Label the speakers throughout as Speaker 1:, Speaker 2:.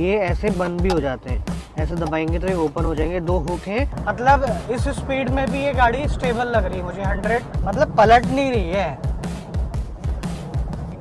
Speaker 1: ये ऐसे बंद भी हो जाते हैं ऐसे दबाएंगे तो ये ओपन हो जाएंगे दो हुक हैं मतलब इस स्पीड में भी ये गाड़ी स्टेबल लग रही है मुझे हंड्रेड मतलब पलट नहीं रही है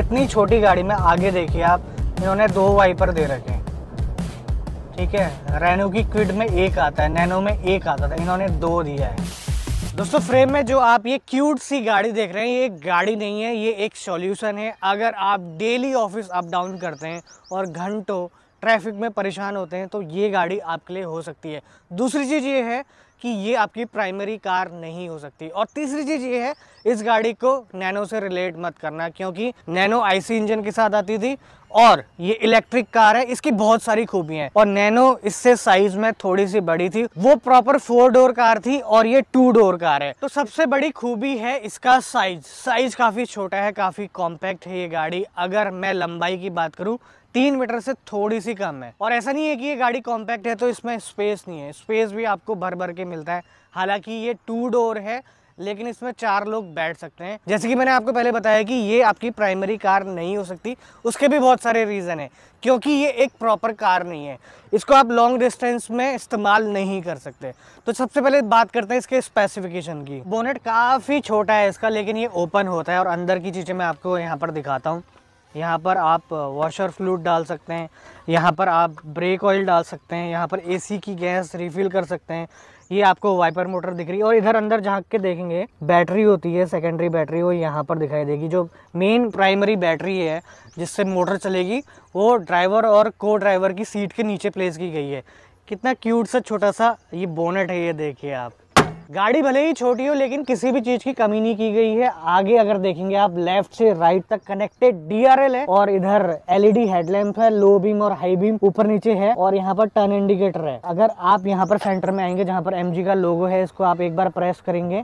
Speaker 1: इतनी छोटी गाड़ी में आगे देखिए आप इन्होंने दो वाइपर दे रखे हैं ठीक है रेनो की क्विड में एक आता है नैनो में एक आता था इन्होंने दो दिया है दोस्तों फ्रेम में जो आप ये क्यूट सी गाड़ी देख रहे हैं ये एक गाड़ी नहीं है ये एक सॉल्यूशन है अगर आप डेली ऑफिस अप डाउन करते हैं और घंटों ट्रैफिक में परेशान होते हैं तो ये गाड़ी आपके लिए हो सकती है दूसरी चीज़ ये है कि ये आपकी प्राइमरी कार नहीं हो सकती और तीसरी चीज़ ये है इस गाड़ी को नैनो से रिलेट मत करना क्योंकि नैनो आईसी इंजन के साथ आती थी और ये इलेक्ट्रिक कार है इसकी बहुत सारी खूबियां हैं और नैनो इससे साइज में थोड़ी सी बड़ी थी वो प्रॉपर फोर डोर कार थी और ये टू डोर कार है तो सबसे बड़ी खूबी है इसका साइज साइज काफी छोटा है काफी कॉम्पैक्ट है ये गाड़ी अगर मैं लंबाई की बात करूं तीन मीटर से थोड़ी सी कम है और ऐसा नहीं है कि ये गाड़ी कॉम्पैक्ट है तो इसमें स्पेस नहीं है स्पेस भी आपको भर भर के मिलता है हालांकि ये टू डोर है लेकिन इसमें चार लोग बैठ सकते हैं जैसे कि मैंने आपको पहले बताया कि ये आपकी प्राइमरी कार नहीं हो सकती उसके भी बहुत सारे रीज़न है क्योंकि ये एक प्रॉपर कार नहीं है इसको आप लॉन्ग डिस्टेंस में इस्तेमाल नहीं कर सकते तो सबसे पहले बात करते हैं इसके स्पेसिफिकेशन की बोनेट काफ़ी छोटा है इसका लेकिन ये ओपन होता है और अंदर की चीज़ें मैं आपको यहाँ पर दिखाता हूँ यहाँ पर आप वॉशर फ्लूड डाल सकते हैं यहाँ पर आप ब्रेक ऑयल डाल सकते हैं यहाँ पर एसी की गैस रिफ़िल कर सकते हैं ये आपको वाइपर मोटर दिख रही है और इधर अंदर झाँक के देखेंगे बैटरी होती है सेकेंडरी बैटरी वो यहाँ पर दिखाई देगी जो मेन प्राइमरी बैटरी है जिससे मोटर चलेगी वो ड्राइवर और को ड्राइवर की सीट के नीचे प्लेस की गई है कितना क्यूट सा छोटा सा ये बोनेट है ये देखिए आप गाड़ी भले ही छोटी हो लेकिन किसी भी चीज़ की कमी नहीं की गई है आगे अगर देखेंगे आप लेफ्ट से राइट तक कनेक्टेड डीआरएल है और इधर एलईडी हेडलैम्प e है लो बीम और हाई बीम ऊपर नीचे है और यहाँ पर टर्न इंडिकेटर है अगर आप यहाँ पर सेंटर में आएंगे जहाँ पर एम का लोगो है इसको आप एक बार प्रेस करेंगे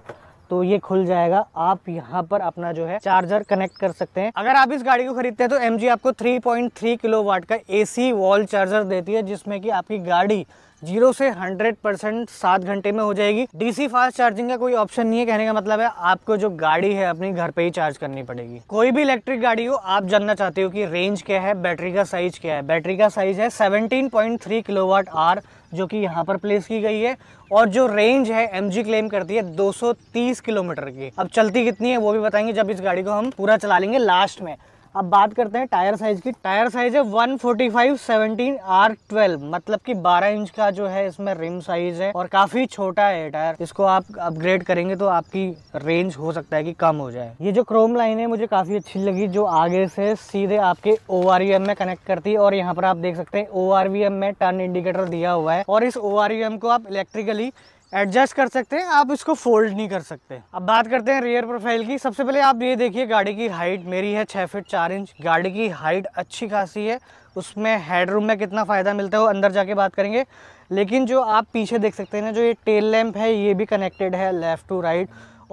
Speaker 1: तो ये खुल जाएगा आप यहाँ पर अपना जो है चार्जर कनेक्ट कर सकते हैं अगर आप इस गाड़ी को खरीदते हैं तो एम आपको 3.3 किलो वाट का एसी वॉल चार्जर देती है जिसमें कि आपकी गाड़ी जीरो से हंड्रेड परसेंट सात घंटे में हो जाएगी डीसी फास्ट चार्जिंग का कोई ऑप्शन नहीं है कहने का मतलब है आपको जो गाड़ी है अपनी घर पे ही चार्ज करनी पड़ेगी कोई भी इलेक्ट्रिक गाड़ी हो आप जानना चाहते हो कि रेंज क्या है बैटरी का साइज क्या है बैटरी का साइज है seventeen point kilo kilowatt hour जो कि यहाँ पर प्लेस की गई है और जो रेंज है एम क्लेम करती है 230 किलोमीटर की अब चलती कितनी है वो भी बताएंगे जब इस गाड़ी को हम पूरा चला लेंगे लास्ट में अब बात करते हैं टायर साइज़ की टायर साइज़ है one forty five seventeen R twelve मतलब की बारह इंच का जो है इसमें रिम साइज़ है और काफ़ी छोटा है टायर इसको आप अपग्रेड करेंगे तो आपकी रेंज हो सकता है कि कम हो जाए ये जो क्रोम लाइन है मुझे काफ़ी अच्छी लगी जो आगे से सीधे आपके ओ e में कनेक्ट करती है और यहाँ पर आप देख सकते हैं ओ e में टर्न इंडिकेटर दिया हुआ है और इस ओ e को आप इलेक्ट्रिकली एडजस्ट कर सकते हैं आप इसको फोल्ड नहीं कर सकते अब बात करते हैं रियर प्रोफाइल की सबसे पहले आप ये देखिए गाड़ी की हाइट मेरी है छः फिट चार इंच गाड़ी की हाइट अच्छी खासी है उसमें हेड रूम में कितना फ़ायदा मिलता है वो अंदर जाके बात करेंगे लेकिन जो आप पीछे देख सकते हैं ना जो ये टेल लैम्प है ये भी कनेक्टेड है लेफ़्ट टू राइट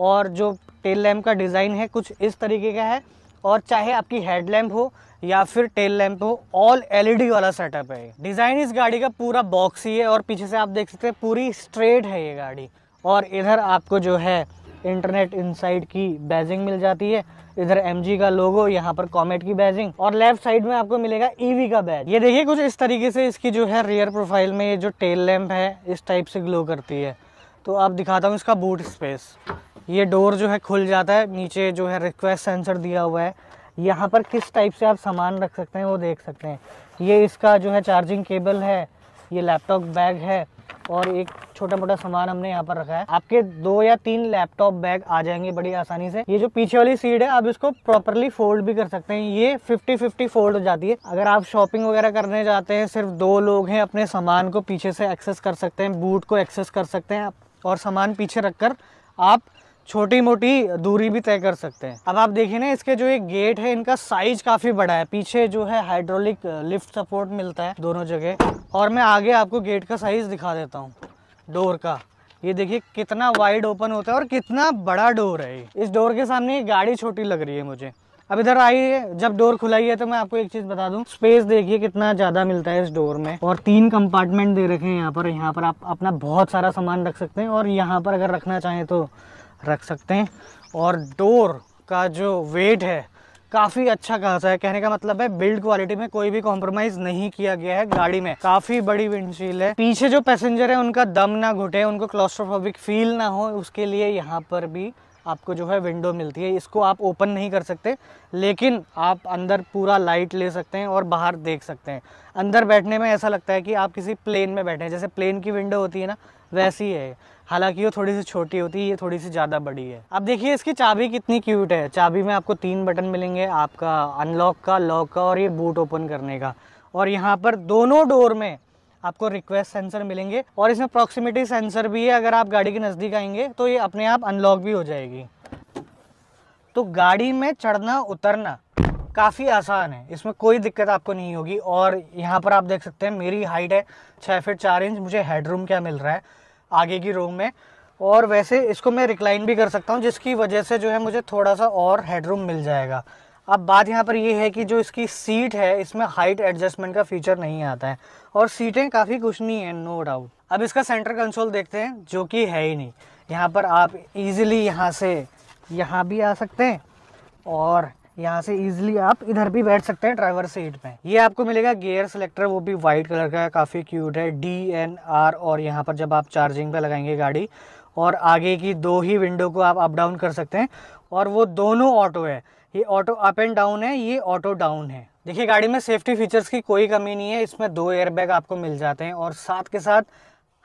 Speaker 1: और जो टेल लैम्प का डिज़ाइन है कुछ इस तरीके का है और चाहे आपकी हेड लैम्प हो या फिर टेल लैम्प हो ऑल एलईडी e वाला सेटअप है डिज़ाइन इस गाड़ी का पूरा बॉक्स ही है और पीछे से आप देख सकते हैं पूरी स्ट्रेट है ये गाड़ी और इधर आपको जो है इंटरनेट इनसाइड की बैजिंग मिल जाती है इधर एम का लोगो यहाँ पर कॉमेट की बैजिंग और लेफ्ट साइड में आपको मिलेगा ईवी e का बैज ये देखिए कुछ इस तरीके से इसकी जो है रियर प्रोफाइल में ये जो टेल लैम्प है इस टाइप से ग्लो करती है तो आप दिखाता हूँ इसका बूट स्पेस ये डोर जो है खुल जाता है नीचे जो है रिक्वेस्ट सेंसर दिया हुआ है यहाँ पर किस टाइप से आप सामान रख सकते हैं वो देख सकते हैं ये इसका जो है चार्जिंग केबल है ये लैपटॉप बैग है और एक छोटा मोटा सामान हमने यहाँ पर रखा है आपके दो या तीन लैपटॉप बैग आ जाएंगे बड़ी आसानी से ये जो पीछे वाली सीट है आप इसको प्रॉपरली फोल्ड भी कर सकते हैं ये 50-50 फोल्ड हो जाती है अगर आप शॉपिंग वगैरह करने जाते हैं सिर्फ दो लोग हैं अपने सामान को पीछे से एक्सेस कर सकते हैं बूट को एक्सेस कर सकते हैं और सामान पीछे रख कर आप छोटी मोटी दूरी भी तय कर सकते हैं अब आप देखिए ना इसके जो ये गेट है इनका साइज काफी बड़ा है पीछे जो है हाइड्रोलिक लिफ्ट सपोर्ट मिलता है दोनों जगह और मैं आगे आपको गेट का साइज दिखा देता हूँ डोर का ये देखिए कितना वाइड ओपन होता है और कितना बड़ा डोर है इस डोर के सामने गाड़ी छोटी लग रही है मुझे अब इधर आइए जब डोर खुलाई है तो मैं आपको एक चीज बता दूं स्पेस देखिए कितना ज्यादा मिलता है इस डोर में और तीन कंपार्टमेंट दे रखे हैं यहाँ पर यहाँ पर आप अपना बहुत सारा सामान रख सकते हैं और यहाँ पर अगर रखना चाहें तो रख सकते हैं और डोर का जो वेट है काफ़ी अच्छा खासा है कहने का मतलब है बिल्ड क्वालिटी में कोई भी कॉम्प्रोमाइज़ नहीं किया गया है गाड़ी में काफ़ी बड़ी विंडशील है पीछे जो पैसेंजर है उनका दम ना घुटे उनको क्लॉस्ट्रोफोबिक फील ना हो उसके लिए यहाँ पर भी आपको जो है विंडो मिलती है इसको आप ओपन नहीं कर सकते लेकिन आप अंदर पूरा लाइट ले सकते हैं और बाहर देख सकते हैं अंदर बैठने में ऐसा लगता है कि आप किसी प्लेन में बैठे हैं जैसे प्लेन की विंडो होती है ना वैसी है हालांकि वो थोड़ी सी छोटी होती है ये थोड़ी सी ज़्यादा बड़ी है अब देखिए इसकी चाबी कितनी क्यूट है चाबी में आपको तीन बटन मिलेंगे आपका अनलॉक का लॉक का और ये बूट ओपन करने का और यहाँ पर दोनों डोर में आपको रिक्वेस्ट सेंसर मिलेंगे और इसमें प्रॉक्सिमिटी सेंसर भी है अगर आप गाड़ी के नज़दीक आएंगे तो ये अपने आप अनलॉक भी हो जाएगी तो गाड़ी में चढ़ना उतरना काफ़ी आसान है इसमें कोई दिक्कत आपको नहीं होगी और यहाँ पर आप देख सकते हैं मेरी हाइट है छः फिट चार इंच मुझे हेडरूम क्या मिल रहा है आगे की रो में और वैसे इसको मैं रिक्लाइन भी कर सकता हूँ जिसकी वजह से जो है मुझे थोड़ा सा और हेडरूम मिल जाएगा अब बात यहाँ पर ये है कि जो इसकी सीट है इसमें हाइट एडजस्टमेंट का फीचर नहीं आता है और सीटें काफ़ी कुछ नहीं है नो डाउट अब इसका सेंटर कंसोल देखते हैं जो कि है ही नहीं यहाँ पर आप इजीली यहाँ से यहाँ भी आ सकते हैं और यहाँ से इजिली आप इधर भी बैठ सकते हैं ड्राइवर सीट में ये आपको मिलेगा गेयर सिलेक्टर वो भी व्हाइट कलर का है काफ़ी क्यूट है डी एन आर और यहाँ पर जब आप चार्जिंग पे लगाएंगे गाड़ी और आगे की दो ही विंडो को आप अप डाउन कर सकते हैं और वो दोनों ऑटो है ये ऑटो अप एंड डाउन है ये ऑटो डाउन है देखिए गाड़ी में सेफ्टी फीचर्स की कोई कमी नहीं है इसमें दो एयरबैग आपको मिल जाते हैं और साथ के साथ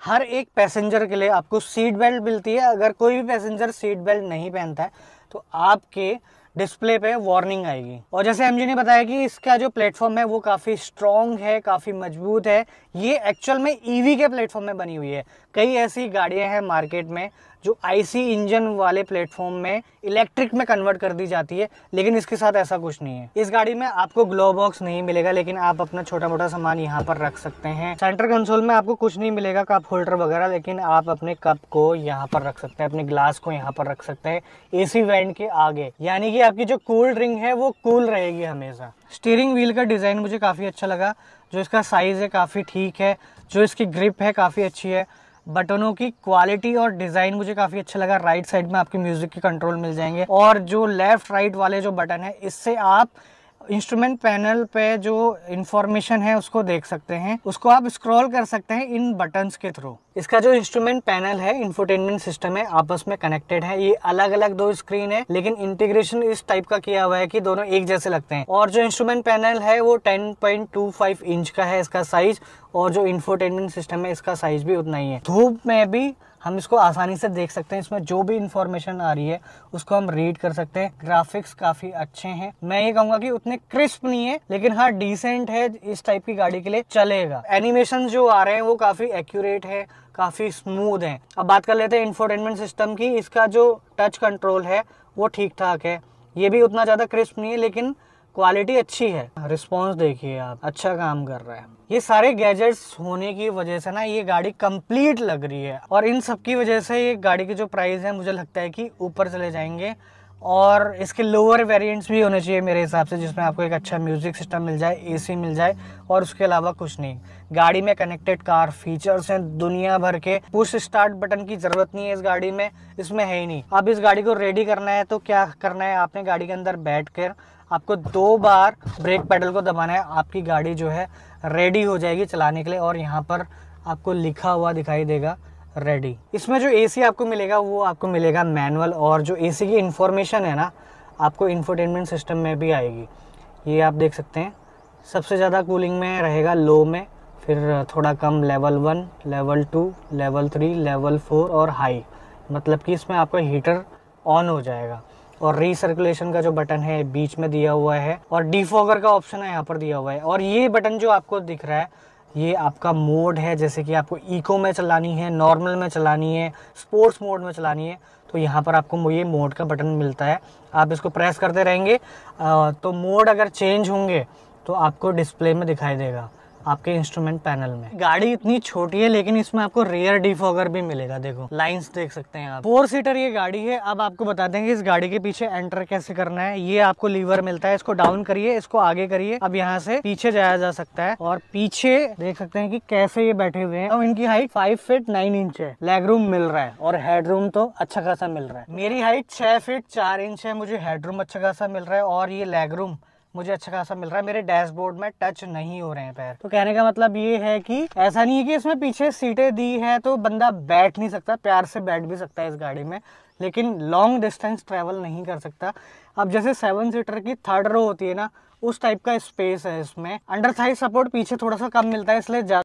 Speaker 1: हर एक पैसेंजर के लिए आपको सीट बेल्ट मिलती है अगर कोई भी पैसेंजर सीट बेल्ट नहीं पहनता है तो आपके डिस्प्ले पे वार्निंग आएगी और जैसे एम ने बताया कि इसका जो प्लेटफॉर्म है वो काफ़ी स्ट्रॉन्ग है काफ़ी मजबूत है ये एक्चुअल में ईवी e के प्लेटफॉर्म में बनी हुई है कई ऐसी गाड़ियां हैं मार्केट में जो आईसी इंजन वाले प्लेटफॉर्म में इलेक्ट्रिक में कन्वर्ट कर दी जाती है लेकिन इसके साथ ऐसा कुछ नहीं है इस गाड़ी में आपको ग्लो बॉक्स नहीं मिलेगा लेकिन आप अपना छोटा मोटा सामान यहाँ पर रख सकते हैं सेंटर कंसोल में आपको कुछ नहीं मिलेगा कप होल्डर वगैरह लेकिन आप अपने कप को यहाँ पर रख सकते हैं अपने ग्लास को यहाँ पर रख सकते हैं एसी सी के आगे यानी कि आपकी जो कूल ड्रिंक है वो कूल रहेगी हमेशा स्टीयरिंग व्हील का डिज़ाइन मुझे काफ़ी अच्छा लगा जो इसका साइज़ है काफ़ी ठीक है जो इसकी ग्रिप है काफ़ी अच्छी है बटनों की क्वालिटी और डिज़ाइन मुझे काफ़ी अच्छा लगा राइट साइड में आपके म्यूज़िक के कंट्रोल मिल जाएंगे और जो लेफ्ट राइट वाले जो बटन है इससे आप इंस्ट्रूमेंट पैनल पे जो इंफॉर्मेशन है उसको देख सकते हैं उसको आप स्क्रॉल कर सकते हैं इन बटन्स के थ्रू इसका जो इंस्ट्रूमेंट पैनल है इंफोटेनमेंट सिस्टम है आपस में कनेक्टेड है ये अलग अलग दो स्क्रीन है लेकिन इंटीग्रेशन इस टाइप का किया हुआ है कि दोनों एक जैसे लगते हैं और जो इंस्ट्रूमेंट पैनल है वो 10.25 इंच का है इसका साइज और जो इंफोटेनमेंट सिस्टम है इसका साइज भी उतना ही है धूप में भी हम इसको आसानी से देख सकते हैं इसमें जो भी इंफॉर्मेशन आ रही है उसको हम रीड कर सकते हैं ग्राफिक्स काफ़ी अच्छे हैं मैं ये कहूंगा कि उतने क्रिस्प नहीं है लेकिन हाँ डिसेंट है इस टाइप की गाड़ी के लिए चलेगा एनिमेशन जो आ रहे हैं वो काफ़ी एक्यूरेट है काफ़ी स्मूथ है अब बात कर लेते हैं इंफोटेनमेंट सिस्टम की इसका जो टच कंट्रोल है वो ठीक ठाक है ये भी उतना ज़्यादा क्रिस्प नहीं है लेकिन क्वालिटी अच्छी है रिस्पॉन्स देखिए आप अच्छा काम कर रहा है ये सारे गैजेट्स होने की वजह से ना ये गाड़ी कंप्लीट लग रही है और इन सब की वजह से ये गाड़ी की जो प्राइस है मुझे लगता है कि ऊपर चले जाएंगे और इसके लोअर वेरिएंट्स भी होने चाहिए मेरे हिसाब से जिसमें आपको एक अच्छा म्यूज़िक सिस्टम मिल जाए एसी मिल जाए और उसके अलावा कुछ नहीं गाड़ी में कनेक्टेड कार फीचर्स हैं दुनिया भर के पुश स्टार्ट बटन की ज़रूरत नहीं है इस गाड़ी में इसमें है ही नहीं अब इस गाड़ी को रेडी करना है तो क्या करना है आपने गाड़ी के अंदर बैठ कर आपको दो बार ब्रेक पैडल को दबाना है आपकी गाड़ी जो है रेडी हो जाएगी चलाने के लिए और यहाँ पर आपको लिखा हुआ दिखाई देगा रेडी इसमें जो एसी आपको मिलेगा वो आपको मिलेगा मैनुअल और जो एसी की इन्फॉर्मेशन है ना आपको इंफोटेनमेंट सिस्टम में भी आएगी ये आप देख सकते हैं सबसे ज़्यादा कूलिंग में रहेगा लो में फिर थोड़ा कम level one level two level three level four और हाई मतलब कि इसमें आपका हीटर ऑन हो जाएगा और सर्कुलेशन का जो बटन है बीच में दिया हुआ है और डिफॉगर का ऑप्शन है यहाँ पर दिया हुआ है और ये बटन जो आपको दिख रहा है ये आपका मोड है जैसे कि आपको इको में चलानी है नॉर्मल में चलानी है स्पोर्ट्स मोड में चलानी है तो यहाँ पर आपको ये मोड का बटन मिलता है आप इसको प्रेस करते रहेंगे तो मोड अगर चेंज होंगे तो आपको डिस्प्ले में दिखाई देगा आपके इंस्ट्रूमेंट पैनल में गाड़ी इतनी छोटी है लेकिन इसमें आपको रियर डिफॉगर भी मिलेगा देखो लाइन्स देख सकते हैं आप फोर सीटर ये गाड़ी है अब आपको बता देंगे इस गाड़ी के पीछे एंटर कैसे करना है ये आपको लीवर मिलता है इसको डाउन करिए इसको आगे करिए अब यहाँ से पीछे जाया जा सकता है और पीछे देख सकते हैं की कैसे ये बैठे हुए हैं अब इनकी height five feet nine inch है लेग रूम मिल रहा है और हेड रूम तो अच्छा खासा मिल रहा है मेरी हाइट छह फीट चार इंच है मुझे हेड रूम अच्छा खासा मिल रहा है और ये लेग रूम मुझे अच्छा खासा मिल रहा है मेरे डैशबोर्ड में टच नहीं हो रहे हैं पैर तो कहने का मतलब ये है कि ऐसा नहीं है कि इसमें पीछे सीटें दी है तो बंदा बैठ नहीं सकता प्यार से बैठ भी सकता है इस गाड़ी में लेकिन लॉन्ग डिस्टेंस ट्रैवल नहीं कर सकता अब जैसे सेवन सीटर की थर्ड रो होती है ना उस टाइप का स्पेस है इसमें अंडर थाई सपोर्ट पीछे थोड़ा सा कम मिलता है इसलिए